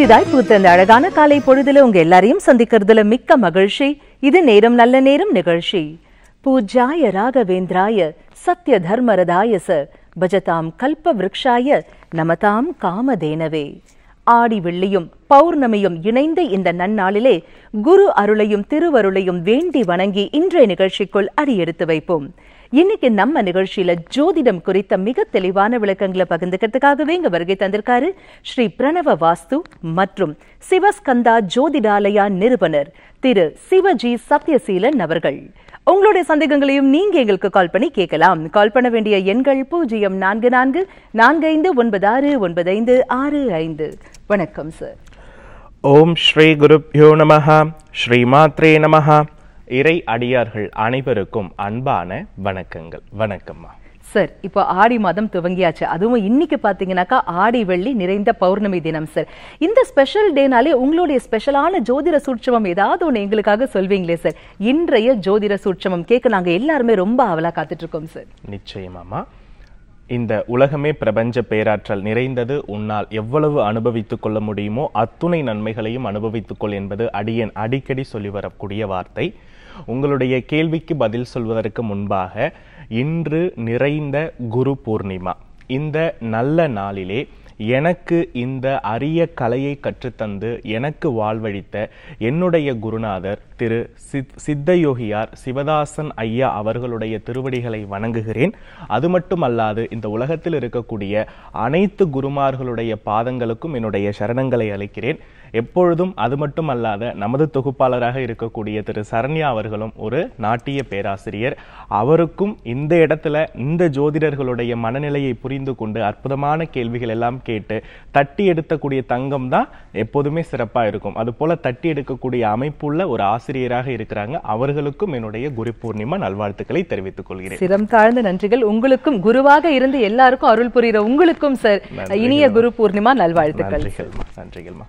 புதிதாய் பூத்த அந்த அழகான காலை பொழுதுல உங்க எல்லாரையும் சந்திக்கிறதுல மிக்க மகிழ்ச்சி இது நேரம் நல்ல நேரம் நிகழ்ச்சி பூஜாய ராகவேந்திராய சத்ய தர்மரதாய ச பஜதாம் கல்ப விரக்ஷாய நமதாம் காமதேனவே ஆடி வெள்ளியும் பௌர்ணமியும் இணைந்த இந்த நன்னாளிலே குரு அருளையும் திருவருளையும் வேண்டி வணங்கி இன்றைய நிகழ்ச்சிக்குள் அடியெடுத்து வைப்போம் இன்னைக்கு நம்ம நிகழ்ச்சியில ஜோதிடம் குறித்த மிக தெளிவான விளக்கங்களை பகிர்ந்துக்கிறதுக்காகவே இங்க வருகை தந்திருக்காரு ஸ்ரீ பிரணவ வாஸ்து மற்றும் சிவஸ்கந்தா ஜோதிடாலயா நிறுவனர் திரு சிவஜி சத்யசீலன் அவர்கள் உங்களுடைய சந்தேகங்களையும் நீங்க எங்களுக்கு கால் பண்ணி கேட்கலாம் கால் பண்ண வேண்டிய எண்கள் பூஜ்ஜியம் நான்கு நான்கு நான்கு ஐந்து ஒன்பது ஆறு ஒன்பது ஐந்து ஆறு ஐந்து வணக்கம் சார் ஓம் ஸ்ரீ குருப்யோ நமஹா ஸ்ரீ மாத்ரே நமஹா இறை அடியார்கள் அனைவருக்கும் அன்பான வணக்கங்கள் வணக்கம்மா சார் இப்போ ஆடி மாதம் துவங்கியாச்சு அதுவும் இன்னைக்கு பார்த்தீங்கன்னாக்கா ஆடி வெள்ளி நிறைந்த பௌர்ணமி தினம் சார் இந்த ஸ்பெஷல் டேனாலே உங்களுடைய ஸ்பெஷலான ஜோதிட சூட்சமம் ஏதாவது ஒன்று எங்களுக்காக சொல்வீங்களே சார் இன்றைய ஜோதிட சூட்சமம் கேட்க நாங்கள் எல்லாருமே ரொம்ப அவலாக காத்துட்டு இருக்கோம் சார் நிச்சயமாமா இந்த உலகமே பிரபஞ்ச பேராற்றல் நிறைந்தது உன்னால் எவ்வளவு அனுபவித்துக் கொள்ள முடியுமோ அத்துணை நன்மைகளையும் அனுபவித்துக்கொள் என்பது அடியன் அடிக்கடி சொல்லி வரக்கூடிய வார்த்தை உங்களுடைய கேள்விக்கு பதில் சொல்வதற்கு முன்பாக இன்று நிறைந்த குரு பூர்ணிமா இந்த நல்ல நாளிலே எனக்கு இந்த அரிய கலையை கற்றுத்தந்து எனக்கு வாழ்வழித்த என்னுடைய குருநாதர் திரு சித் சித்தயோகியார் சிவதாசன் ஐயா அவர்களுடைய திருவடிகளை வணங்குகிறேன் அது மட்டுமல்லாது இந்த உலகத்தில் இருக்கக்கூடிய அனைத்து குருமார்களுடைய பாதங்களுக்கும் என்னுடைய சரணங்களை அளிக்கிறேன் எப்பொழுதும் அது மட்டும் அல்லாத நமது தொகுப்பாளராக இருக்கக்கூடிய திரு சரண்யா அவர்களும் ஒரு நாட்டிய பேராசிரியர் அவருக்கும் இந்த இடத்துல இந்த ஜோதிடர்களுடைய மனநிலையை புரிந்து கொண்டு அற்புதமான கேள்விகள் எல்லாம் கேட்டு தட்டி எடுத்தக்கூடிய தங்கம் தான் எப்போதுமே சிறப்பாக இருக்கும் போல தட்டி எடுக்கக்கூடிய அமைப்புள்ள ஒரு ஆசிரியராக இருக்கிறாங்க அவர்களுக்கும் என்னுடைய குரு பூர்ணிமா நல்வாழ்த்துக்களை தெரிவித்துக் கொள்கிறேன் சிரம் தாழ்ந்த நன்றிகள் உங்களுக்கும் குருவாக இருந்து எல்லாருக்கும் அருள் புரிகிற உங்களுக்கும் சார் இனிய குரு பூர்ணிமா நல்வாழ்த்துக்கள் நன்றிகள்மா நன்றிகள்மா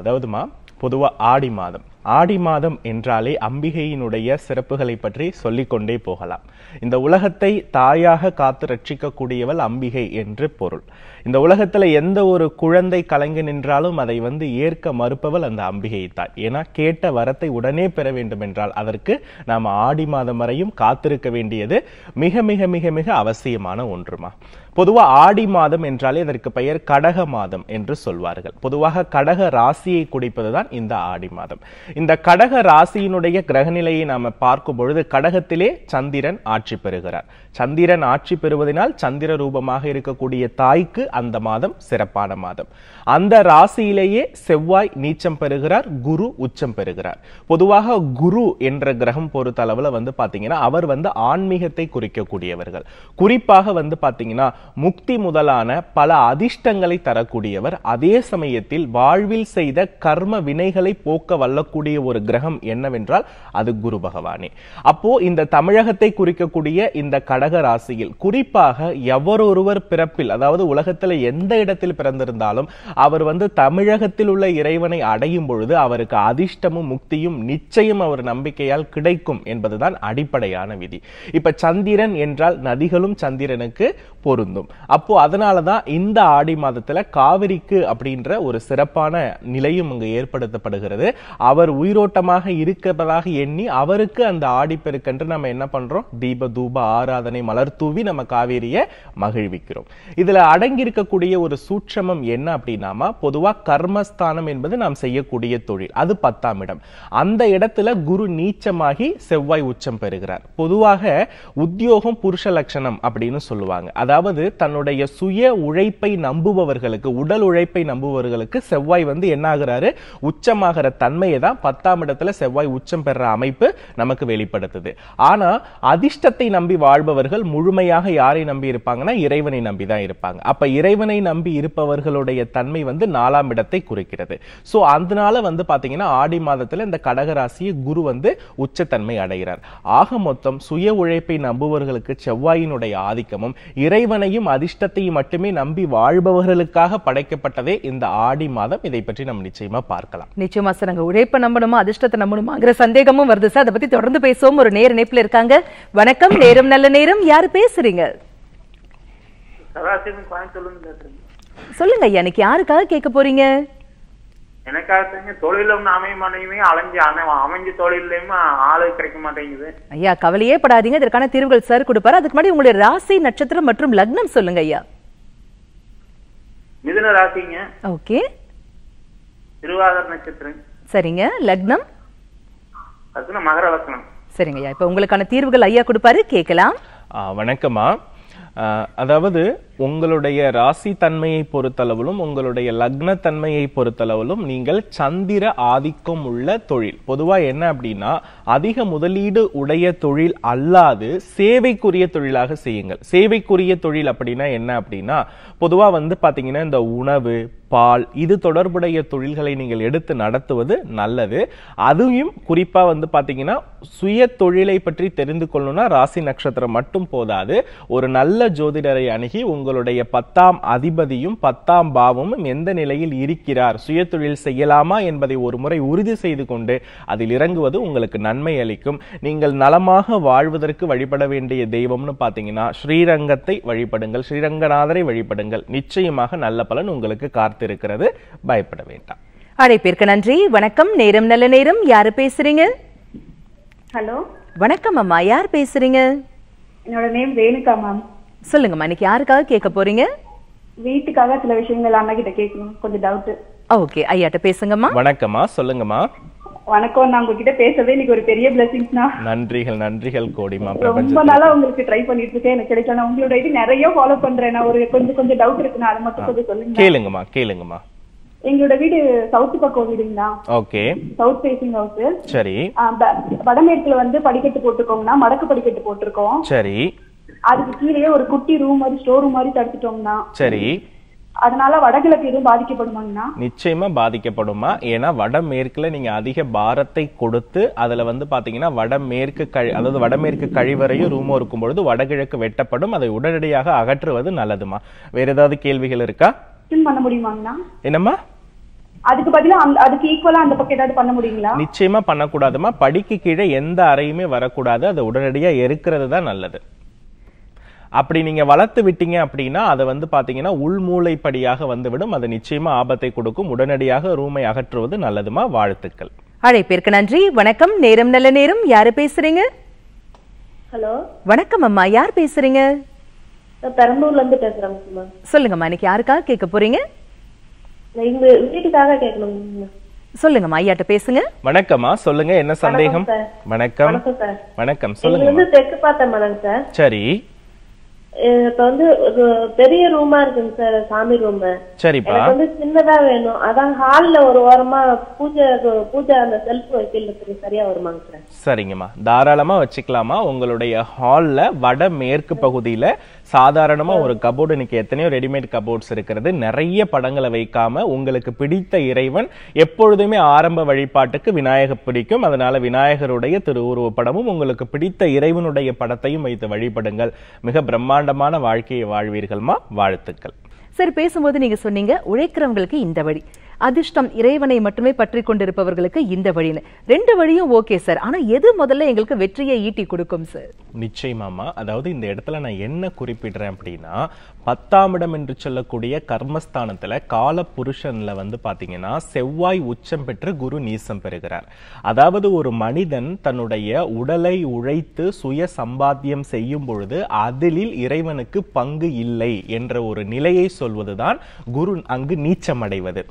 அதாவதுமா பொதுவாக ஆடி மாதம் ஆடி மாதம் என்றாலே அம்பிகையினுடைய சிறப்புகளை பற்றி சொல்லிக்கொண்டே போகலாம் இந்த உலகத்தை தாயாக காத்து ரட்சிக்கக்கூடியவள் அம்பிகை என்று பொருள் இந்த உலகத்தில் எந்த ஒரு குழந்தை கலங்கி நின்றாலும் அதை வந்து ஏற்க மறுப்பவள் அந்த அம்பிகை தான் ஏன்னா கேட்ட வரத்தை உடனே பெற வேண்டும் என்றால் அதற்கு நாம் ஆடி மாதம் வரையும் காத்திருக்க வேண்டியது மிக மிக மிக மிக அவசியமான ஒன்றுமா பொதுவாக ஆடி மாதம் என்றாலே அதற்கு பெயர் கடக மாதம் என்று சொல்வார்கள் பொதுவாக கடக ராசியை குடிப்பதுதான் இந்த ஆடி மாதம் இந்த கடக ராசியினுடைய கிரகநிலையை நாம பார்க்கும் பொழுது கடகத்திலே சந்திரன் ஆட்சி பெறுகிறார் சந்திரன் ஆட்சி பெறுவதனால் சந்திர ரூபமாக இருக்கக்கூடிய தாய்க்கு அந்த மாதம் சிறப்பான மாதம் அந்த ராசியிலேயே செவ்வாய் நீச்சம் பெறுகிறார் குரு உச்சம் பெறுகிறார் பொதுவாக குரு என்ற கிரகம் பொறுத்த அளவுல வந்து பாத்தீங்கன்னா அவர் வந்து ஆன்மீகத்தை குறிக்கக்கூடியவர்கள் குறிப்பாக வந்து பாத்தீங்கன்னா முக்தி முதலான பல அதிர்ஷ்டங்களை தரக்கூடியவர் அதே சமயத்தில் வாழ்வில் செய்த கர்ம வினைகளை போக்க வல்லக்கூடிய கூடிய ஒரு கிரகம் என்னவென்றால் அது குரு பகவானே அப்போ இந்த தமிழகத்தை குறிக்கக்கூடிய இந்த கடக ராசியில் குறிப்பாக எவரொருவர் பிறப்பில் அதாவது உலகத்தில் எந்த இடத்தில் பிறந்திருந்தாலும் அவர் வந்து தமிழகத்தில் உள்ள இறைவனை அடையும் பொழுது அவருக்கு அதிர்ஷ்டமும் முக்தியும் நிச்சயம் அவர் நம்பிக்கையால் கிடைக்கும் என்பதுதான் அடிப்படையான விதி இப்ப சந்திரன் என்றால் நதிகளும் சந்திரனுக்கு பொருந்தும் அப்போ அதனாலதான் இந்த ஆடி மாதத்தில் காவிரிக்கு அப்படின்ற ஒரு சிறப்பான நிலையும் அங்கு ஏற்படுத்தப்படுகிறது அவர் உயிரோட்டமாக இருக்கிறதாக எண்ணி அவருக்கு அந்த ஆடிப்பெருக்கென்று நம்ம என்ன பண்றோம் தீப தூப ஆராதனை மலர் தூவி நம்ம காவேரிய மகிழ்விக்கிறோம் இதுல அடங்கியிருக்கக்கூடிய ஒரு சூட்சமம் என்ன அப்படின்னா பொதுவா கர்மஸ்தானம் என்பது நாம் செய்யக்கூடிய தொழில் அது பத்தாம் இடம் அந்த இடத்துல குரு நீச்சமாகி செவ்வாய் உச்சம் பெறுகிறார் பொதுவாக உத்தியோகம் புருஷ லட்சணம் அப்படின்னு சொல்லுவாங்க அதாவது தன்னுடைய சுய உழைப்பை நம்புபவர்களுக்கு உடல் உழைப்பை நம்புபவர்களுக்கு செவ்வாய் வந்து என்ன ஆகிறாரு உச்சமாகிற தன்மையை தான் பத்தாம் இடத்துல செவ்வாய் உச்சம் பெற அமைப்பு நமக்கு வெளிப்படுத்துது ஆனா அதிர்ஷ்டத்தை நம்பி வாழ்பவர்கள் முழுமையாக யாரை நம்பி இருப்பாங்கன்னா இறைவனை நம்பி தான் இருப்பாங்க அப்ப இறைவனை நம்பி இருப்பவர்களுடைய தன்மை வந்து நாலாம் இடத்தை குறிக்கிறது சோ அதனால வந்து பாத்தீங்கன்னா ஆடி மாதத்துல இந்த கடகராசியை குரு வந்து உச்சத்தன்மை அடைகிறார் ஆக மொத்தம் சுய உழைப்பை நம்புவர்களுக்கு செவ்வாயினுடைய ஆதிக்கமும் இறைவனையும் அதிர்ஷ்டத்தையும் மட்டுமே நம்பி வாழ்பவர்களுக்காக படைக்கப்பட்டதே இந்த ஆடி மாதம் இதை பற்றி நம்ம நிச்சயமா பார்க்கலாம் நிச்சயமா சார் உழைப்பை நம்பணுமா அதிர்ஷ்டத்தை நம்பணுமாங்கிற சந்தேகமும் வருது சார் அதை பத்தி தொடர்ந்து பேசுவோம் ஒரு நேர் இணைப்புல இருக்காங்க வணக்கம் நேரம் நல்ல நேரம் யாரு பேசுறீங்க சொல்லுங்க எனக்கு யாருக்காக கேட்க போறீங்க எனக்காக தெரிஞ்ச தொழிலும் அமைய மாட்டேங்குது அலைஞ்சு அமைஞ்ச தொழிலையும் ஆளு கிடைக்க மாட்டேங்குது ஐயா கவலையே படாதீங்க இதற்கான தீர்வுகள் சார் கொடுப்பாரு அதுக்கு முன்னாடி உங்களுடைய ராசி நட்சத்திரம் மற்றும் லக்னம் சொல்லுங்க ஐயா மிதுன ராசிங்க ஓகே திருவாதிர நட்சத்திரம் சரிங்க லக்னம் லக்னம் மகர லக்னம் ஐயா இப்போ உங்களுக்கான தீர்வுகள் ஐயா கொடுப்பாரு கேட்கலாம் வணக்கம்மா அதாவது உங்களுடைய ராசி தன்மையை பொறுத்தளவிலும் உங்களுடைய லக்ன தன்மையை பொறுத்தளவிலும் நீங்கள் சந்திர ஆதிக்கம் உள்ள தொழில் பொதுவாக என்ன அப்படின்னா அதிக முதலீடு உடைய தொழில் அல்லாது சேவைக்குரிய தொழிலாக செய்யுங்கள் சேவைக்குரிய தொழில் அப்படின்னா என்ன அப்படின்னா பொதுவாக வந்து பாத்தீங்கன்னா இந்த உணவு பால் இது தொடர்புடைய தொழில்களை நீங்கள் எடுத்து நடத்துவது நல்லது அதுவும் குறிப்பாக வந்து பார்த்தீங்கன்னா சுய தொழிலை பற்றி தெரிந்து கொள்ளணும்னா ராசி நட்சத்திரம் மட்டும் போதாது ஒரு நல்ல ஜோதிடரை அணுகி உங்கள் உங்களுடைய பத்தாம் அதிபதியும் பத்தாம் பாவமும் எந்த நிலையில் இருக்கிறார் தொழில் செய்யலாமா என்பதை ஒரு முறை உறுதி செய்து கொண்டு அதில் இறங்குவது உங்களுக்கு நன்மை அளிக்கும் நீங்கள் நலமாக வாழ்வதற்கு வழிபட வேண்டிய தெய்வம்னு பார்த்தீங்கன்னா ஸ்ரீரங்கத்தை வழிபடுங்கள் ஸ்ரீரங்கநாதரை வழிபடுங்கள் நிச்சயமாக நல்ல பலன் உங்களுக்கு காத்திருக்கிறது பயப்பட வேண்டாம் அழைப்பிற்கு நன்றி வணக்கம் நேரம் நல்ல நேரம் யாரு பேசுறீங்க ஹலோ வணக்கம் அம்மா யார் பேசுறீங்க என்னோட நேம் ரேணுகா மேம் சொல்லுங்கம்மா இன்னைக்கு யாருக்காக கேட்க போறீங்க வீட்டுக்காக சில விஷயங்கள் அண்ணா கிட்ட கேட்கணும் கொஞ்சம் டவுட் ஓகே ஐயாட்ட பேசுங்கம்மா வணக்கம்மா சொல்லுங்கம்மா வணக்கம் நான் உங்ககிட்ட பேசவே இன்னைக்கு ஒரு பெரிய பிளெஸிங்ஸ்னா நன்றிகள் நன்றிகள் கோடிமா ரொம்ப நாளா உங்களுக்கு ட்ரை பண்ணிட்டு இருக்கேன் எனக்கு கிடைக்கல உங்களோட ஐடி நிறைய ஃபாலோ பண்றேன் ஒரு கொஞ்சம் கொஞ்சம் டவுட் இருக்கு நான் அது மட்டும் கொஞ்சம் சொல்லுங்க கேளுங்கம்மா கேளுங்கம்மா எங்களோட வீடு சவுத் பக்கம் வீடுங்களா ஓகே சவுத் ஃபேசிங் ஹவுஸ் சரி வடமேற்குல வந்து படிக்கட்டு போட்டுக்கோங்கன்னா மடக்கு படிக்கட்டு போட்டிருக்கோம் சரி அதுக்கு கீழே ஒரு குட்டி ரூம் மாதிரி ஸ்டோர் ரூம் மாதிரி தடுத்துட்டோம்னா சரி அதனால வடகிழக்கு எதுவும் பாதிக்கப்படுமாங்கண்ணா நிச்சயமா பாதிக்கப்படுமா ஏன்னா வடமேற்குல நீங்க அதிக பாரத்தை கொடுத்து அதுல வந்து பாத்தீங்கன்னா வடமேற்கு கழி அதாவது வடமேற்கு கழிவறையும் ரூமும் இருக்கும் பொழுது வடகிழக்கு வெட்டப்படும் அதை உடனடியாக அகற்றுவது நல்லதுமா வேற ஏதாவது கேள்விகள் இருக்கா பண்ண முடியுமாங்கண்ணா என்னம்மா அதுக்கு பதிலா அதுக்கு ஈக்குவலா அந்த பக்கம் ஏதாவது பண்ண முடியுங்களா நிச்சயமா பண்ணக்கூடாதுமா படிக்கு கீழே எந்த அறையுமே வரக்கூடாது அதை உடனடியா இருக்கிறது தான் நல்லது அப்படி நீங்க வளர்த்து விட்டீங்க அப்படின்னா அதை வந்து பாத்தீங்கன்னா உள்மூளைப்படியாக வந்துவிடும் அது நிச்சயமா ஆபத்தை கொடுக்கும் உடனடியாக ரூமை அகற்றுவது நல்லதுமா வாழ்த்துக்கள் அழைப்பிற்கு நன்றி வணக்கம் நேரம் நல்ல நேரம் யாரு பேசுறீங்க ஹலோ வணக்கம் அம்மா யார் பேசுறீங்க பெரம்பூர்ல இருந்து பேசுறேன் சொல்லுங்கம்மா இன்னைக்கு யாருக்காக கேட்க போறீங்க வீட்டுக்காக கேட்கணும் சொல்லுங்கம்மா ஐயாட்ட பேசுங்க வணக்கம்மா சொல்லுங்க என்ன சந்தேகம் வணக்கம் வணக்கம் சொல்லுங்க தெற்கு பார்த்தேன் சார் சரி இப்போ வந்து ஒரு பெரிய ரூமா இருக்குங்க சார் சாமி ரூம் சரிப்பா எனக்கு வந்து சின்னதா வேணும் அதான் ஹால்ல ஒரு ஓரமா பூஜை பூஜை அந்த செல்ஃப் வைக்கிறது சரியா வருமாங்க சார் சரிங்கம்மா தாராளமா வச்சுக்கலாமா உங்களுடைய ஹால்ல வட மேற்கு பகுதியில சாதாரணமா ஒரு கபோர்டு இன்னைக்கு எத்தனையோ ரெடிமேட் கபோர்ட்ஸ் இருக்கிறது நிறைய படங்களை வைக்காம உங்களுக்கு பிடித்த இறைவன் எப்பொழுதுமே ஆரம்ப வழிபாட்டுக்கு விநாயகர் பிடிக்கும் அதனால விநாயகருடைய திருவுருவ படமும் உங்களுக்கு பிடித்த இறைவனுடைய படத்தையும் வைத்து வழிபடுங்கள் மிக பிரம்மாண்டமான வாழ்க்கையை வாழ்வீர்கள்மா வாழ்த்துக்கள் சார் பேசும்போது நீங்க சொன்னீங்க உழைக்கிறவங்களுக்கு இந்த வழி அதிர்ஷ்டம் இறைவனை மட்டுமே பற்றி கொண்டிருப்பவர்களுக்கு இந்த வழின்னு ரெண்டு வழியும் ஓகே சார் ஆனால் எது முதல்ல எங்களுக்கு வெற்றியை ஈட்டி கொடுக்கும் சார் நிச்சயமாமா அதாவது இந்த இடத்துல நான் என்ன குறிப்பிடுறேன் அப்படின்னா பத்தாம் இடம் என்று சொல்லக்கூடிய கர்மஸ்தானத்தில் கால புருஷனில் வந்து பார்த்தீங்கன்னா செவ்வாய் உச்சம் பெற்று குரு நீசம் பெறுகிறார் அதாவது ஒரு மனிதன் தன்னுடைய உடலை உழைத்து சுய சம்பாத்தியம் செய்யும் பொழுது அதிலில் இறைவனுக்கு பங்கு இல்லை என்ற ஒரு நிலையை சொல்வதுதான் குரு அங்கு நீச்சமடைவது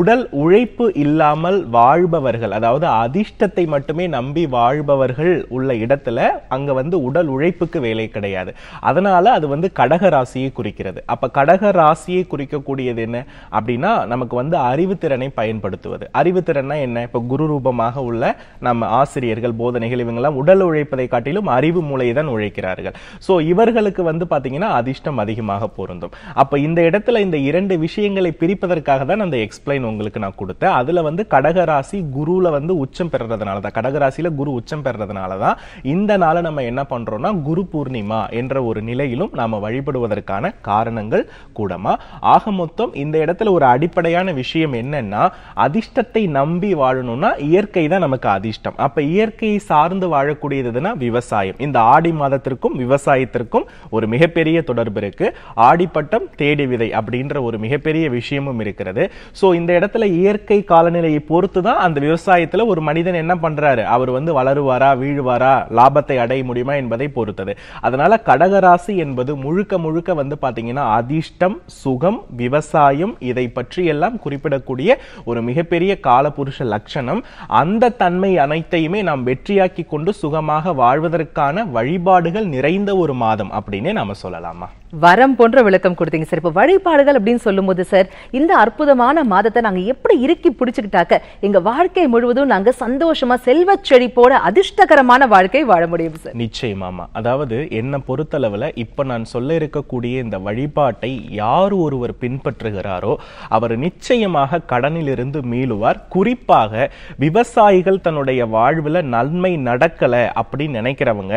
உடல் உழைப்பு இல்லாமல் வாழ்பவர்கள் அதாவது அதிர்ஷ்டத்தை மட்டுமே நம்பி வாழ்பவர்கள் உள்ள இடத்துல அங்கே வந்து உடல் உழைப்புக்கு வேலை கிடையாது அதனால அது வந்து கடகராசியை குறிக்கும் குறிக்கிறது அப்ப கடக ராசியை குறிக்கக்கூடியது என்ன அப்படின்னா நமக்கு வந்து அறிவுத்திறனை பயன்படுத்துவது அறிவுத்திறன்னா என்ன இப்ப குரு ரூபமாக உள்ள நம்ம ஆசிரியர்கள் போதனைகள் இவங்கெல்லாம் உடல் உழைப்பதை காட்டிலும் அறிவு மூலையை தான் உழைக்கிறார்கள் ஸோ இவர்களுக்கு வந்து பாத்தீங்கன்னா அதிர்ஷ்டம் அதிகமாக பொருந்தும் அப்ப இந்த இடத்துல இந்த இரண்டு விஷயங்களை பிரிப்பதற்காக தான் அந்த எக்ஸ்பிளைன் உங்களுக்கு நான் கொடுத்தேன் அதுல வந்து கடக ராசி குருல வந்து உச்சம் பெறதுனால தான் கடக ராசியில குரு உச்சம் பெறதுனால தான் இந்த நாள நம்ம என்ன பண்றோம்னா குரு பூர்ணிமா என்ற ஒரு நிலையிலும் நாம வழிபடுவதற்கான காரணங்கள் கூடமா ஆக மொத்தம் இந்த இடத்துல ஒரு அடிப்படையான விஷயம் என்னன்னா அதிர்ஷ்டத்தை நம்பி வாழணும்னா இயற்கை தான் நமக்கு அதிர்ஷ்டம் அப்ப இயற்கையை சார்ந்து வாழக்கூடியதுன்னா விவசாயம் இந்த ஆடி மாதத்திற்கும் விவசாயத்திற்கும் ஒரு மிகப்பெரிய தொடர்பு இருக்கு ஆடிப்பட்டம் தேடி விதை அப்படின்ற ஒரு மிகப்பெரிய விஷயமும் இருக்கிறது ஸோ இந்த இடத்துல இயற்கை காலநிலையை பொறுத்து தான் அந்த விவசாயத்துல ஒரு மனிதன் என்ன பண்றாரு அவர் வந்து வளருவாரா வீழ்வாரா லாபத்தை அடைய முடியுமா என்பதை பொறுத்தது அதனால கடகராசி என்பது முழுக்க முழுக்க வந்து பார்த்தீங்கன்னா பார்த்தீங்கன்னா அதிர்ஷ்டம் சுகம் விவசாயம் இதை பற்றியெல்லாம் குறிப்பிடக்கூடிய ஒரு மிகப்பெரிய காலபுருஷ லட்சணம் அந்த தன்மை அனைத்தையுமே நாம் வெற்றியாக்கி கொண்டு சுகமாக வாழ்வதற்கான வழிபாடுகள் நிறைந்த ஒரு மாதம் அப்படின்னே நாம சொல்லலாமா வரம் போன்ற விளக்கம் கொடுத்தீங்க சார் இப்போ வழிபாடுகள் அப்படின்னு சொல்லும்போது சார் இந்த அற்புதமான மாதத்தை நாங்கள் எப்படி இறுக்கி பிடிச்சிக்கிட்டாக்க எங்கள் வாழ்க்கை முழுவதும் நாங்கள் சந்தோஷமா செல்வ செழிப்போட அதிர்ஷ்டகரமான வாழ்க்கை வாழ முடியும் சார் நிச்சயமாமா அதாவது என்னை பொறுத்தளவில் இப்போ நான் சொல்ல இருக்கக்கூடிய இந்த வழிபாட்டை யார் ஒருவர் பின்பற்றுகிறாரோ அவர் நிச்சயமாக கடனிலிருந்து மீளுவார் குறிப்பாக விவசாயிகள் தன்னுடைய வாழ்வில் நன்மை நடக்கலை அப்படின்னு நினைக்கிறவங்க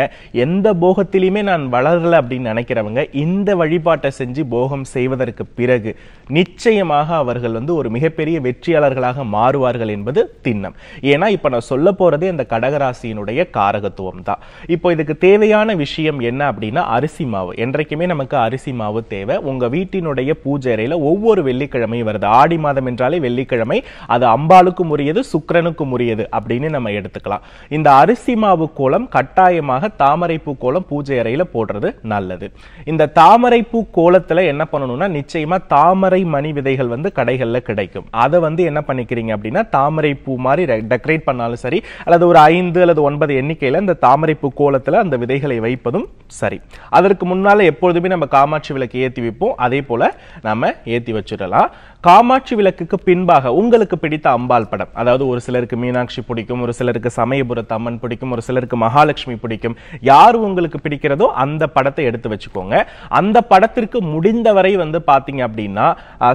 எந்த போகத்திலையுமே நான் வளரலை அப்படின்னு நினைக்கிறவங்க இந்த இந்த வழிபாட்டை செஞ்சு போகம் செய்வதற்கு பிறகு நிச்சயமாக அவர்கள் வந்து ஒரு மிகப்பெரிய வெற்றியாளர்களாக மாறுவார்கள் என்பது திண்ணம் ஏன்னா இப்போ நான் சொல்ல போகிறதே அந்த கடகராசியினுடைய காரகத்துவம் தான் இப்போ இதுக்கு தேவையான விஷயம் என்ன அப்படின்னா அரிசி மாவு என்றைக்குமே நமக்கு அரிசி மாவு தேவை உங்கள் வீட்டினுடைய பூஜை பூஜைறையில் ஒவ்வொரு வெள்ளிக்கிழமையும் வருது ஆடி மாதம் என்றாலே வெள்ளிக்கிழமை அது அம்பாளுக்கும் உரியது சுக்கரனுக்கும் உரியது அப்படின்னு நம்ம எடுத்துக்கலாம் இந்த அரிசி மாவு கோலம் கட்டாயமாக தாமரைப்பூ கோலம் பூஜை அறையில் போடுறது நல்லது இந்த தாமரை தாமரை பூ கோலத்தில் என்ன பண்ணணும்னா நிச்சயமாக தாமரை மணி விதைகள் வந்து கடைகளில் கிடைக்கும் அதை வந்து என்ன பண்ணிக்கிறீங்க அப்படின்னா தாமரை பூ மாதிரி டெக்கரேட் பண்ணாலும் சரி அல்லது ஒரு ஐந்து அல்லது ஒன்பது எண்ணிக்கையில் இந்த தாமரை பூ கோலத்தில் அந்த விதைகளை வைப்பதும் சரி அதற்கு முன்னால் எப்பொழுதுமே நம்ம காமாட்சி விளக்கு ஏற்றி வைப்போம் அதே போல் நம்ம ஏற்றி வச்சிடலாம் காமாட்சி விளக்குக்கு பின்பாக உங்களுக்கு பிடித்த அம்பாள் படம் அதாவது ஒரு சிலருக்கு மீனாட்சி பிடிக்கும் ஒரு சிலருக்கு சமயபுரத்து அம்மன் பிடிக்கும் ஒரு சிலருக்கு மகாலட்சுமி பிடிக்கும் யார் உங்களுக்கு பிடிக்கிறதோ அந்த படத்தை எடுத்து வச்சுக்கோங்க அந்த படத்திற்கு முடிந்தவரை வந்து பார்த்தீங்க அப்படின்னா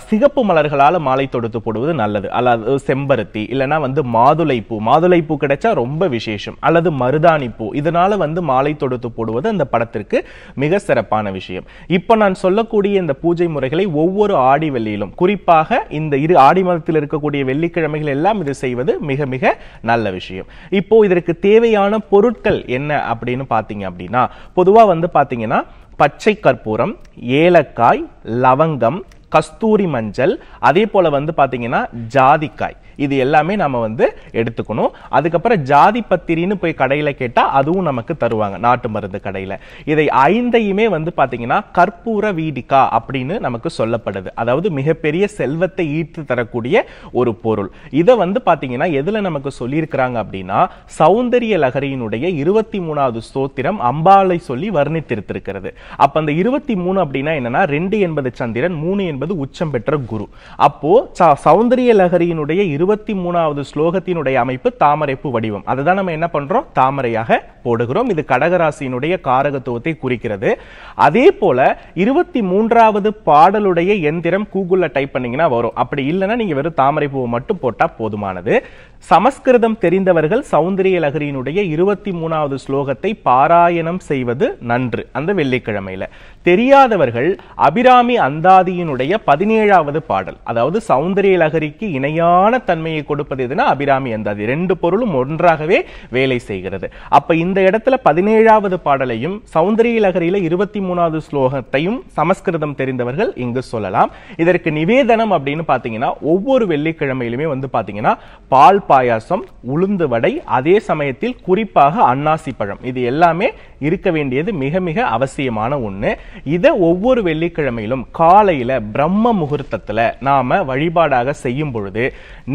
சிகப்பு மலர்களால் மாலை தொடுத்து போடுவது நல்லது அல்லது செம்பருத்தி இல்லைனா வந்து மாதுளை பூ மாதுளை பூ கிடைச்சா ரொம்ப விசேஷம் அல்லது மருதாணி பூ இதனால வந்து மாலை தொடுத்து போடுவது அந்த படத்திற்கு மிக சிறப்பான விஷயம் இப்போ நான் சொல்லக்கூடிய இந்த பூஜை முறைகளை ஒவ்வொரு ஆடி வெள்ளியிலும் குறிப்பாக குறிப்பாக இந்த இரு ஆடி மாதத்தில் இருக்கக்கூடிய வெள்ளிக்கிழமைகள் எல்லாம் இது செய்வது மிக மிக நல்ல விஷயம் இப்போ இதற்கு தேவையான பொருட்கள் என்ன அப்படின்னு பார்த்தீங்க அப்படின்னா பொதுவாக வந்து பார்த்தீங்கன்னா பச்சை கற்பூரம் ஏலக்காய் லவங்கம் கஸ்தூரி மஞ்சள் அதே போல வந்து பாத்தீங்கன்னா ஜாதிக்காய் இது எல்லாமே நம்ம வந்து எடுத்துக்கணும் அதுக்கப்புறம் ஜாதி பத்திரின்னு போய் கடையில கேட்டா அதுவும் நமக்கு தருவாங்க நாட்டு மருந்து கடையில இதை ஐந்தையுமே வந்து பாத்தீங்கன்னா கற்பூர வீடிக்கா அப்படின்னு நமக்கு சொல்லப்படுது அதாவது மிகப்பெரிய செல்வத்தை ஈர்த்து தரக்கூடிய ஒரு பொருள் இதை வந்து பாத்தீங்கன்னா எதுல நமக்கு சொல்லியிருக்கிறாங்க அப்படின்னா சௌந்தரிய லகரியினுடைய இருபத்தி மூணாவது ஸ்தோத்திரம் அம்பாளை சொல்லி வர்ணித்திருத்திருக்கிறது அப்ப அந்த இருபத்தி மூணு அப்படின்னா என்னன்னா ரெண்டு என்பது சந்திரன் மூணு என்பது என்பது உச்சம் பெற்ற குரு அப்போ சௌந்தரிய லகரியினுடைய இருபத்தி மூணாவது ஸ்லோகத்தினுடைய அமைப்பு தாமரைப்பு வடிவம் அதுதான் நம்ம என்ன பண்றோம் தாமரையாக போடுகிறோம் இது கடகராசியினுடைய காரகத்துவத்தை குறிக்கிறது அதே போல இருபத்தி மூன்றாவது பாடலுடைய எந்திரம் கூகுளில் டைப் பண்ணீங்கன்னா வரும் அப்படி இல்லைன்னா நீங்க வெறும் தாமரை பூவை மட்டும் போட்டா போதுமானது சமஸ்கிருதம் தெரிந்தவர்கள் சௌந்தரிய லகரியினுடைய இருபத்தி மூணாவது ஸ்லோகத்தை பாராயணம் செய்வது நன்று அந்த வெள்ளிக்கிழமையில தெரியாதவர்கள் அபிராமி அந்தாதியினுடைய பதினேழாவது பாடல் அதாவது சௌந்தரிய லகரிக்கு இணையான தன்மையை கொடுப்பது எதுனா அபிராமி அந்தாதி ரெண்டு பொருளும் ஒன்றாகவே வேலை செய்கிறது அப்ப இந்த இடத்துல பதினேழாவது பாடலையும் சௌந்தரிய லகரியில இருபத்தி மூணாவது ஸ்லோகத்தையும் சமஸ்கிருதம் தெரிந்தவர்கள் இங்கு சொல்லலாம் இதற்கு நிவேதனம் அப்படின்னு பாத்தீங்கன்னா ஒவ்வொரு வெள்ளிக்கிழமையிலுமே வந்து பாத்தீங்கன்னா பால் பாயாசம் உளுந்து வடை அதே சமயத்தில் குறிப்பாக அன்னாசி பழம் இது எல்லாமே இருக்க வேண்டியது மிக மிக அவசியமான ஒண்ணு இதை ஒவ்வொரு வெள்ளிக்கிழமையிலும் காலையில் பிரம்ம முகூர்த்தத்தில் நாம வழிபாடாக செய்யும் பொழுது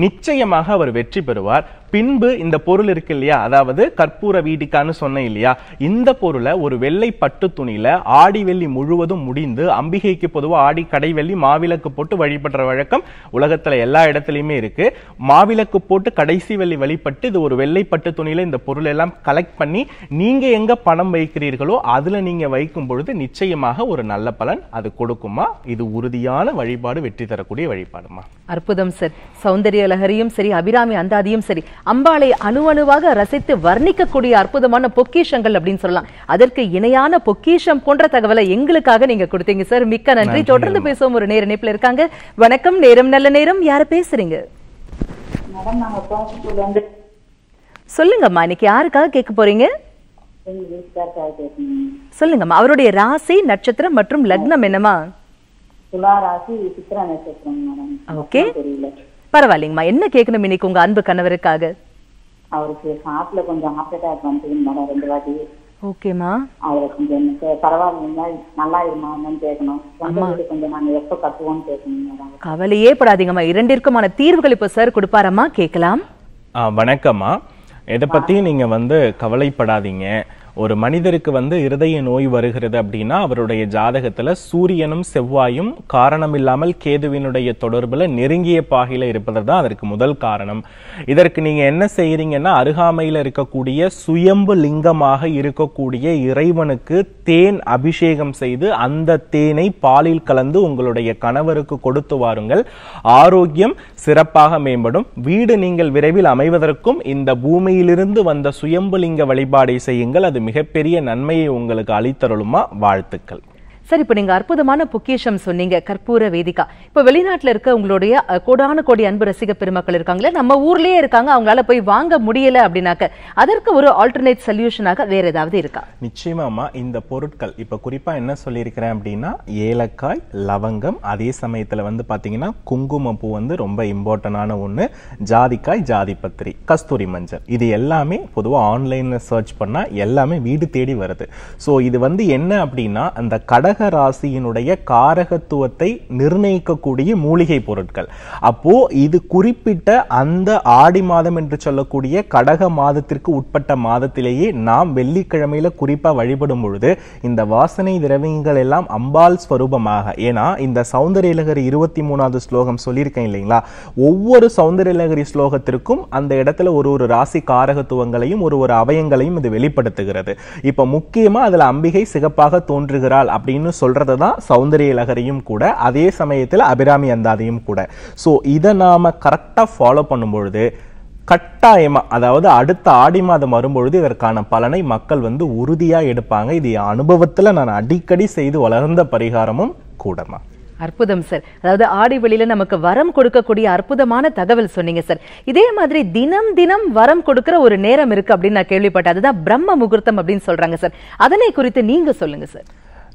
நிச்சயமாக அவர் வெற்றி பெறுவார் பின்பு இந்த பொருள் இருக்கு இல்லையா அதாவது கற்பூர வீடிக்கான்னு சொன்னேன் இல்லையா இந்த பொருளை ஒரு வெள்ளை பட்டு துணியில ஆடி வெள்ளி முழுவதும் முடிந்து அம்பிகைக்கு பொதுவாக ஆடி கடைவெள்ளி மாவிளக்கு போட்டு வழிபடுற வழக்கம் உலகத்துல எல்லா இடத்துலையுமே இருக்கு மாவிளக்கு போட்டு கடைசி வெள்ளி வழிபட்டு இது ஒரு வெள்ளை பட்டு துணியில இந்த பொருள் எல்லாம் கலெக்ட் பண்ணி நீங்க எங்க பணம் வைக்கிறீர்களோ அதுல நீங்க வைக்கும் பொழுது நிச்சயமாக ஒரு நல்ல பலன் அது கொடுக்குமா இது உறுதியான வழிபாடு வெற்றி தரக்கூடிய வழிபாடுமா அற்புதம் சார் சௌந்தரிய லஹரியும் சரி அபிராமி அந்தாதியும் சரி அம்பாளை அணுவணுவாக ரசித்து வர்ணிக்கக்கூடிய அற்புதமான பொக்கிஷங்கள் அப்படின்னு சொல்லலாம் அதற்கு இணையான பொக்கிஷம் போன்ற தகவலை எங்களுக்காக நீங்க கொடுத்தீங்க சார் மிக்க நன்றி தொடர்ந்து பேசுவோம் ஒரு நேர இணைப்புல இருக்காங்க வணக்கம் நேரம் நல்ல நேரம் யார பேசுறீங்க சொல்லுங்கம்மா இன்னைக்கு யாருக்காக கேட்க போறீங்க சொல்லுங்கம்மா அவருடைய ராசி நட்சத்திரம் மற்றும் லக்னம் என்னமா துலா ராசி சித்ரா நட்சத்திரம் ஓகே பரவாயில்லைங்கம்மா என்ன கேட்கணும் இன்னைக்கு உங்க அன்பு கணவருக்காக அவருக்கு ஹார்ட்ல கொஞ்சம் ஹார்ட் அட்டாக் வந்து மேடம் ரெண்டு வாட்டி ஓகேம்மா அவரை கொஞ்சம் பரவாயில்லைங்க நல்லா இருமான்னு கேட்கணும் கொஞ்சம் நாங்க எப்ப கட்டுவோம்னு கேட்கணும் கவலையே படாதீங்கம்மா இரண்டிற்குமான தீர்வுகள் இப்போ சார் கொடுப்பாரம்மா கேட்கலாம் வணக்கம்மா எதை பத்தி நீங்க வந்து கவலைப்படாதீங்க ஒரு மனிதருக்கு வந்து இருதய நோய் வருகிறது அப்படின்னா அவருடைய ஜாதகத்தில் சூரியனும் செவ்வாயும் காரணம் இல்லாமல் கேதுவினுடைய தொடர்பில் நெருங்கிய பாகையில இருப்பது தான் அதற்கு முதல் காரணம் இதற்கு நீங்கள் என்ன செய்கிறீங்கன்னா அருகாமையில் இருக்கக்கூடிய சுயம்பு லிங்கமாக இருக்கக்கூடிய இறைவனுக்கு தேன் அபிஷேகம் செய்து அந்த தேனை பாலில் கலந்து உங்களுடைய கணவருக்கு கொடுத்து வாருங்கள் ஆரோக்கியம் சிறப்பாக மேம்படும் வீடு நீங்கள் விரைவில் அமைவதற்கும் இந்த பூமியிலிருந்து வந்த சுயம்பு லிங்க வழிபாடை செய்யுங்கள் அது மிகப்பெரிய நன்மையை உங்களுக்கு அளித்தருளுமா வாழ்த்துக்கள் சார் இப்போ நீங்கள் அற்புதமான பொக்கிஷம் சொன்னீங்க கற்பூர வேதிகா இப்போ வெளிநாட்டில் இருக்க உங்களுடைய கோடான கோடி அன்பு ரசிக பெருமக்கள் இருக்காங்களே நம்ம ஊர்லேயே இருக்காங்க அவங்களால போய் வாங்க முடியல அப்படின்னாக்க அதற்கு ஒரு ஆல்டர்னேட் சொல்யூஷனாக வேற ஏதாவது இருக்கா நிச்சயமாமா இந்த பொருட்கள் இப்போ குறிப்பாக என்ன சொல்லியிருக்கிறேன் அப்படின்னா ஏலக்காய் லவங்கம் அதே சமயத்தில் வந்து பார்த்தீங்கன்னா குங்குமப்பூ வந்து ரொம்ப இம்பார்ட்டன்டான ஒன்று ஜாதிக்காய் ஜாதி பத்திரி கஸ்தூரி மஞ்சள் இது எல்லாமே பொதுவாக ஆன்லைனில் சர்ச் பண்ணால் எல்லாமே வீடு தேடி வருது ஸோ இது வந்து என்ன அப்படின்னா அந்த கடை கடக ராசியினுடைய காரகத்துவத்தை நிர்ணயிக்கக்கூடிய மூலிகை பொருட்கள் அப்போ இது குறிப்பிட்ட அந்த ஆடி மாதம் என்று சொல்லக்கூடிய கடக மாதத்திற்கு உட்பட்ட மாதத்திலேயே நாம் வெள்ளிக்கிழமையில குறிப்பா வழிபடும் பொழுது இந்த வாசனை திரவியங்கள் எல்லாம் அம்பாள் ஸ்வரூபமாக ஏன்னா இந்த சௌந்தரியலகரி இருபத்தி மூணாவது ஸ்லோகம் சொல்லியிருக்கேன் இல்லைங்களா ஒவ்வொரு சௌந்தரியலகரி ஸ்லோகத்திற்கும் அந்த இடத்துல ஒரு ஒரு ராசி காரகத்துவங்களையும் ஒரு ஒரு அவயங்களையும் இது வெளிப்படுத்துகிறது இப்போ முக்கியமாக அதில் அம்பிகை சிகப்பாக தோன்றுகிறாள் அப்படின்னு அப்படின்னு சொல்கிறது தான் சௌந்தரிய லகரியும் கூட அதே சமயத்தில் அபிராமி அந்தாதியும் கூட ஸோ இதை நாம் கரெக்டாக ஃபாலோ பண்ணும்பொழுது கட்டாயமாக அதாவது அடுத்த ஆடி மாதம் வரும்பொழுது இதற்கான பலனை மக்கள் வந்து உறுதியாக எடுப்பாங்க இது அனுபவத்தில் நான் அடிக்கடி செய்து வளர்ந்த பரிகாரமும் கூடமா அற்புதம் சார் அதாவது ஆடி வெளியில நமக்கு வரம் கொடுக்கக்கூடிய அற்புதமான தகவல் சொன்னீங்க சார் இதே மாதிரி தினம் தினம் வரம் கொடுக்கிற ஒரு நேரம் இருக்கு அப்படின்னு நான் கேள்விப்பட்டேன் அதுதான் பிரம்ம முகூர்த்தம் அப்படின்னு சொல்றாங்க சார் அதனை குறித்து நீங்க சொல்லுங்க சார்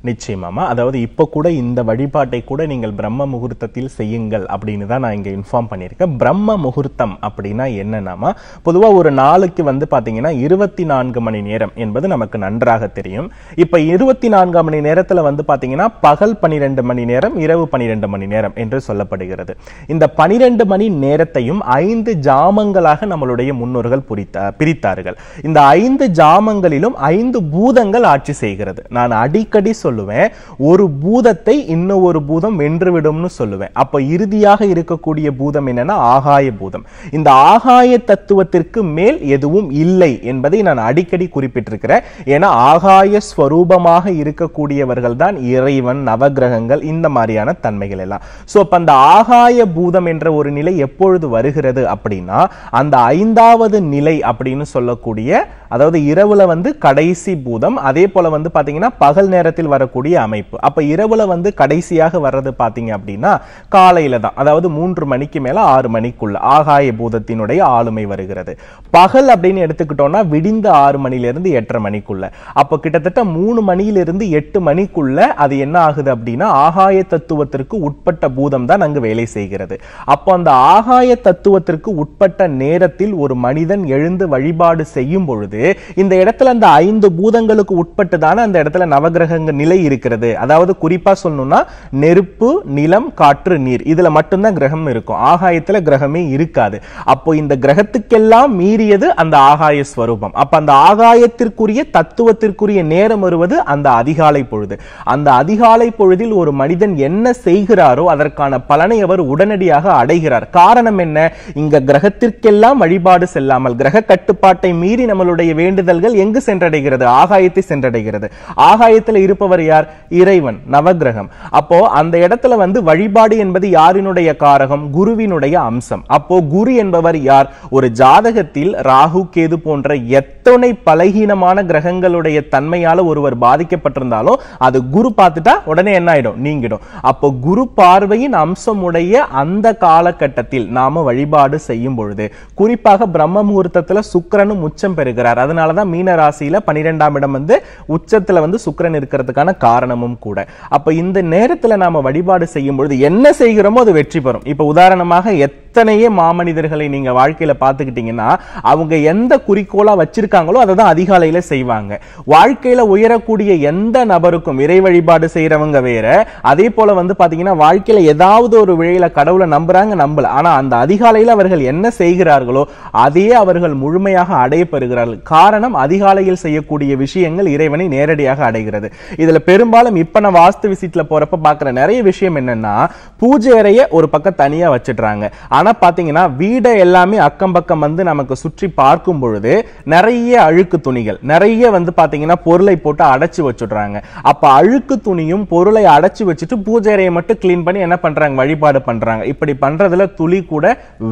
நிச்சயமாமா அதாவது இப்போ கூட இந்த வழிபாட்டை கூட நீங்கள் பிரம்ம முகூர்த்தத்தில் செய்யுங்கள் அப்படின்னு தான் நான் இங்கே இன்ஃபார்ம் பண்ணியிருக்கேன் பிரம்ம முகூர்த்தம் அப்படின்னா என்னன்னாமா பொதுவாக ஒரு நாளுக்கு வந்து பார்த்தீங்கன்னா இருபத்தி நான்கு மணி நேரம் என்பது நமக்கு நன்றாக தெரியும் இப்போ இருபத்தி நான்கு மணி நேரத்தில் வந்து பார்த்தீங்கன்னா பகல் பனிரெண்டு மணி நேரம் இரவு பனிரெண்டு மணி நேரம் என்று சொல்லப்படுகிறது இந்த பனிரெண்டு மணி நேரத்தையும் ஐந்து ஜாமங்களாக நம்மளுடைய முன்னோர்கள் புரித்த பிரித்தார்கள் இந்த ஐந்து ஜாமங்களிலும் ஐந்து பூதங்கள் ஆட்சி செய்கிறது நான் அடிக்கடி சொல் சொல்லுவேன் ஒரு பூதத்தை இன்னும் ஒரு பூதம் வென்றுவிடும்னு சொல்லுவேன் அப்ப இறுதியாக இருக்கக்கூடிய பூதம் என்னன்னா ஆகாய பூதம் இந்த ஆகாய தத்துவத்திற்கு மேல் எதுவும் இல்லை என்பதை நான் அடிக்கடி குறிப்பிட்டிருக்கிறேன் ஏன்னா ஆகாய ஸ்வரூபமாக இருக்கக்கூடியவர்கள் தான் இறைவன் நவகிரகங்கள் இந்த மாதிரியான தன்மைகள் எல்லாம் ஸோ அப்ப அந்த ஆகாய பூதம் என்ற ஒரு நிலை எப்பொழுது வருகிறது அப்படின்னா அந்த ஐந்தாவது நிலை அப்படின்னு சொல்லக்கூடிய அதாவது இரவுல வந்து கடைசி பூதம் அதே போல வந்து பாத்தீங்கன்னா பகல் நேரத்தில் வர வரக்கூடிய அமைப்பு அப்ப இரவுல வந்து கடைசியாக வர்றது பாத்தீங்க அப்படின்னா காலையில தான் அதாவது மூன்று மணிக்கு மேல ஆறு மணிக்குள்ள ஆகாய பூதத்தினுடைய ஆளுமை வருகிறது பகல் அப்படின்னு எடுத்துக்கிட்டோம்னா விடிந்த ஆறு மணிலிருந்து எட்டரை மணிக்குள்ள அப்ப கிட்டத்தட்ட மூணு மணியிலிருந்து எட்டு மணிக்குள்ள அது என்ன ஆகுது அப்படின்னா ஆகாய தத்துவத்திற்கு உட்பட்ட பூதம் தான் அங்கு வேலை செய்கிறது அப்போ அந்த ஆகாய தத்துவத்திற்கு உட்பட்ட நேரத்தில் ஒரு மனிதன் எழுந்து வழிபாடு செய்யும் பொழுது இந்த இடத்துல அந்த ஐந்து பூதங்களுக்கு உட்பட்டு தானே அந்த இடத்துல நவகிரகங்கள் நிலை நிலை இருக்கிறது அதாவது குறிப்பா சொல்லணும்னா நெருப்பு நிலம் காற்று நீர் இதுல மட்டும்தான் கிரகம் இருக்கும் ஆகாயத்துல கிரகமே இருக்காது அப்போ இந்த கிரகத்துக்கெல்லாம் மீறியது அந்த ஆகாய ஸ்வரூபம் அப்ப அந்த ஆகாயத்திற்குரிய தத்துவத்திற்குரிய நேரம் வருவது அந்த அதிகாலை பொழுது அந்த அதிகாலை பொழுதில் ஒரு மனிதன் என்ன செய்கிறாரோ அதற்கான பலனை அவர் உடனடியாக அடைகிறார் காரணம் என்ன இங்க கிரகத்திற்கெல்லாம் வழிபாடு செல்லாமல் கிரக கட்டுப்பாட்டை மீறி நம்மளுடைய வேண்டுதல்கள் எங்கு சென்றடைகிறது ஆகாயத்தை சென்றடைகிறது ஆகாயத்தில் இருப்பவர் யார் இறைவன் நவகிரகம் அப்போ அந்த இடத்துல வந்து வழிபாடு என்பது யாரினுடைய காரகம் குருவினுடைய அம்சம் அப்போ குரு என்பவர் யார் ஒரு ஜாதகத்தில் ராகு கேது போன்ற எத்தனை பலகீனமான கிரகங்களுடைய தன்மையால ஒருவர் பாதிக்கப்பட்டிருந்தாலும் அது குரு பார்த்துட்டா உடனே என்ன ஆயிடும் நீங்கிடும் அப்போ குரு பார்வையின் அம்சமுடைய அந்த காலகட்டத்தில் நாம வழிபாடு செய்யும் பொழுது குறிப்பாக பிரம்ம முகூர்த்தத்தில் சுக்கரனும் உச்சம் பெறுகிறார் அதனாலதான் மீன ராசியில பனிரெண்டாம் இடம் வந்து உச்சத்துல வந்து சுக்கரன் இருக்கிறதுக்கான செய்வதற்கான காரணமும் கூட அப்ப இந்த நேரத்தில் நாம வழிபாடு செய்யும் பொழுது என்ன செய்கிறோமோ அது வெற்றி பெறும் இப்ப உதாரணமாக எத்தனை எத்தனையே மாமனிதர்களை நீங்க வாழ்க்கையில பாத்துக்கிட்டீங்கன்னா அவங்க எந்த குறிக்கோளா வச்சிருக்காங்களோ அதை தான் அதிகாலையில செய்வாங்க வாழ்க்கையில உயரக்கூடிய எந்த நபருக்கும் இறை வழிபாடு செய்யறவங்க வேற அதே போல வந்து பாத்தீங்கன்னா வாழ்க்கையில ஏதாவது ஒரு விழையில கடவுளை நம்புறாங்க நம்பல ஆனா அந்த அதிகாலையில அவர்கள் என்ன செய்கிறார்களோ அதையே அவர்கள் முழுமையாக அடைய பெறுகிறார்கள் காரணம் அதிகாலையில் செய்யக்கூடிய விஷயங்கள் இறைவனை நேரடியாக அடைகிறது இதுல பெரும்பாலும் இப்ப நான் வாஸ்து விசிட்ல போறப்ப பாக்குற நிறைய விஷயம் என்னன்னா பூஜை அறைய ஒரு பக்கம் தனியா வச்சிடுறாங்க ஆனால் பார்த்தீங்கன்னா வீடை எல்லாமே அக்கம் பக்கம் வந்து நமக்கு சுற்றி பார்க்கும் பொழுது நிறைய அழுக்கு துணிகள் நிறைய வந்து பார்த்தீங்கன்னா பொருளை போட்டு அடைச்சி வச்சுடுறாங்க அப்போ அழுக்கு துணியும் பொருளை அடைச்சி வச்சுட்டு பூஜை மட்டும் கிளீன் பண்ணி என்ன பண்ணுறாங்க வழிபாடு பண்ணுறாங்க இப்படி பண்ணுறதுல துளி கூட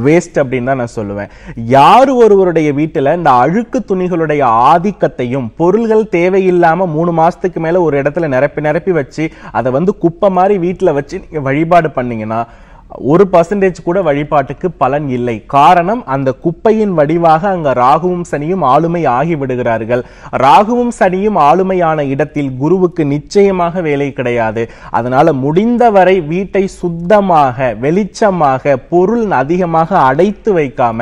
வேஸ்ட் அப்படின்னு தான் நான் சொல்லுவேன் யார் ஒருவருடைய வீட்டில் இந்த அழுக்கு துணிகளுடைய ஆதிக்கத்தையும் பொருள்கள் தேவையில்லாமல் மூணு மாதத்துக்கு மேலே ஒரு இடத்துல நிரப்பி நிரப்பி வச்சு அதை வந்து குப்பை மாதிரி வீட்டில் வச்சு நீங்கள் வழிபாடு பண்ணீங்கன்னா ஒரு பர்சன்டேஜ் கூட வழிபாட்டுக்கு பலன் இல்லை காரணம் அந்த குப்பையின் வடிவாக அங்க ராகுவும் சனியும் ஆளுமை ஆகி விடுகிறார்கள் ராகுவும் சனியும் ஆளுமையான இடத்தில் குருவுக்கு நிச்சயமாக வேலை கிடையாது அதனால முடிந்தவரை வீட்டை சுத்தமாக வெளிச்சமாக பொருள் அதிகமாக அடைத்து வைக்காம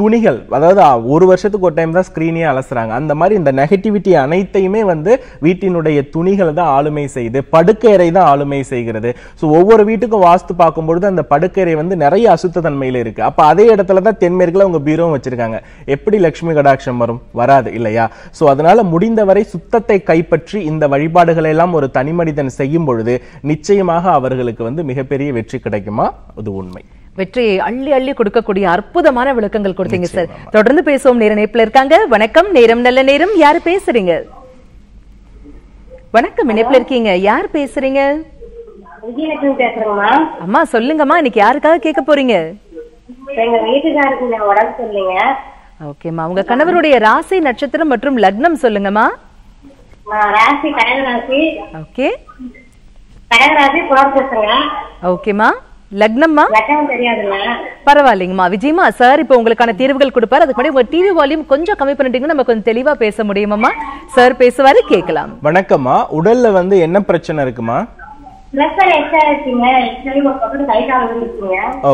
துணிகள் அதாவது ஒரு வருஷத்துக்கு ஒரு டைம் தான் ஸ்க்ரீனே அலசுறாங்க அந்த மாதிரி இந்த நெகட்டிவிட்டி அனைத்தையுமே வந்து வீட்டினுடைய துணிகளை தான் ஆளுமை செய்யுது படுக்கையறை தான் ஆளுமை செய்கிறது ஸோ ஒவ்வொரு வீட்டுக்கும் வாஸ்து பார்க்கும்பொழுது அந்த படுக்கையறை வந்து நிறைய அசுத்த தன்மையில் இருக்கு அப்போ அதே இடத்துல தான் தென்மேற்கில் அவங்க பீரோவும் வச்சிருக்காங்க எப்படி லக்ஷ்மி கடாட்சம் வரும் வராது இல்லையா ஸோ அதனால முடிந்தவரை சுத்தத்தை கைப்பற்றி இந்த வழிபாடுகளை எல்லாம் ஒரு தனி மனிதன் செய்யும் பொழுது நிச்சயமாக அவர்களுக்கு வந்து மிகப்பெரிய வெற்றி கிடைக்குமா அது உண்மை வெற்றியை அள்ளி அள்ளி கொடுக்கக்கூடிய அற்புதமான விளக்கங்கள் கொடுத்தீங்க சார் தொடர்ந்து பேசுவோம் நேர நேப்பில் இருக்காங்க வணக்கம் நேரம் நல்ல நேரம் யாரு பேசுறீங்க வணக்கம் இணைப்புல இருக்கீங்க யார் பேசுறீங்க அம்மா சொல்லுங்கம்மா இன்னைக்கு யாருக்காக கேட்க போறீங்க ஓகேம்மா உங்க கணவருடைய ராசி நட்சத்திரம் மற்றும் லக்னம் சொல்லுங்கம்மா ஓகே ஓகேம்மா லக்னம்மா பரவாயில்லைங்கம்மா விஜயமா சார் இப்போ உங்களுக்கான தீர்வுகள் கொடுப்பாரு அதுக்கு முன்னாடி உங்க டிவி வால்யூம் கொஞ்சம் கம்மி பண்ணிட்டீங்கன்னா நம்ம கொஞ்சம் தெளிவா பேச முடியுமாம்மா சார் பேசுவாரு கேட்கலாம் வணக்கம்மா உடல்ல வந்து என்ன பிரச்சனை இருக்குமா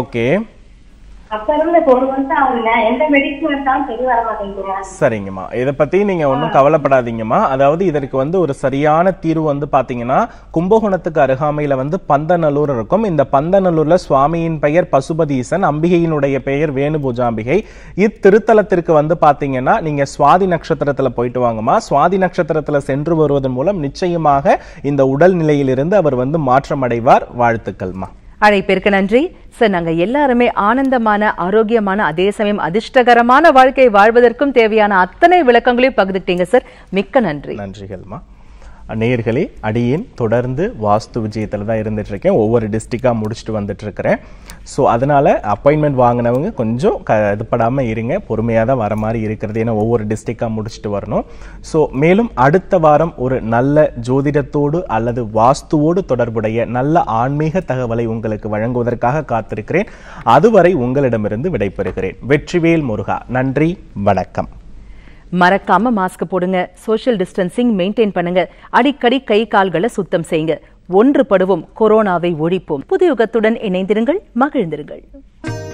ஓகே சரிங்கம்மா இதை ஒன்றும் கவலைப்படாதீங்கம்மா அதாவது இதற்கு வந்து ஒரு சரியான தீர்வு வந்து கும்பகோணத்துக்கு வந்து பந்தநல்லூர் இருக்கும் இந்த சுவாமியின் பெயர் பசுபதீசன் அம்பிகையினுடைய பெயர் வேணுபூஜாம்பிகை இத்திருத்தலத்திற்கு வந்து பாத்தீங்கன்னா நீங்க சுவாதி நட்சத்திரத்துல போயிட்டு வாங்கம்மா சுவாதி நட்சத்திரத்துல சென்று வருவதன் மூலம் நிச்சயமாக இந்த உடல் நிலையிலிருந்து அவர் வந்து மாற்றம் அடைவார் வாழ்த்துக்கள்மா அழைப்பிற்கு நன்றி சார் நாங்க எல்லாருமே ஆனந்தமான ஆரோக்கியமான அதே சமயம் அதிர்ஷ்டகரமான வாழ்க்கை வாழ்வதற்கும் தேவையான அத்தனை விளக்கங்களையும் பகிர்ந்துட்டீங்க சார் மிக்க நன்றி நன்றி ஹெல்மா நேயர்களே அடியின் தொடர்ந்து வாஸ்து விஜயத்தில் தான் இருக்கேன் ஒவ்வொரு டிஸ்ட்ரிக்டாக முடிச்சுட்டு வந்துட்டுருக்கிறேன் ஸோ அதனால் அப்பாயின்மெண்ட் வாங்கினவங்க கொஞ்சம் க இதுப்படாமல் இருங்க பொறுமையாக தான் வர மாதிரி இருக்கிறது ஏன்னா ஒவ்வொரு டிஸ்ட்ரிக்டாக முடிச்சுட்டு வரணும் ஸோ மேலும் அடுத்த வாரம் ஒரு நல்ல ஜோதிடத்தோடு அல்லது வாஸ்துவோடு தொடர்புடைய நல்ல ஆன்மீக தகவலை உங்களுக்கு வழங்குவதற்காக காத்திருக்கிறேன் அதுவரை உங்களிடமிருந்து விடைபெறுகிறேன் வெற்றிவேல் முருகா நன்றி வணக்கம் மறக்காம மாஸ்க் போடுங்க சோஷியல் டிஸ்டன்சிங் மெயின்டைன் பண்ணுங்க அடிக்கடி கை கால்களை சுத்தம் செய்யுங்க ஒன்றுபடுவோம் கொரோனாவை ஒழிப்போம் புது யுகத்துடன் இணைந்திருங்கள் மகிழ்ந்திருங்கள்